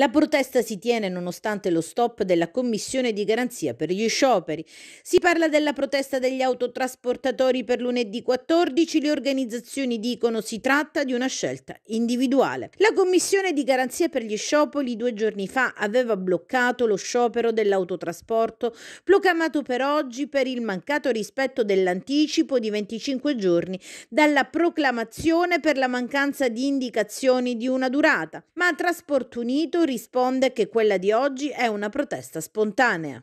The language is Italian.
La protesta si tiene nonostante lo stop della Commissione di garanzia per gli scioperi. Si parla della protesta degli autotrasportatori per lunedì 14, le organizzazioni dicono si tratta di una scelta individuale. La Commissione di garanzia per gli scioperi due giorni fa aveva bloccato lo sciopero dell'autotrasporto, proclamato per oggi per il mancato rispetto dell'anticipo di 25 giorni dalla proclamazione per la mancanza di indicazioni di una durata, ma Trasporto Unito risponde che quella di oggi è una protesta spontanea.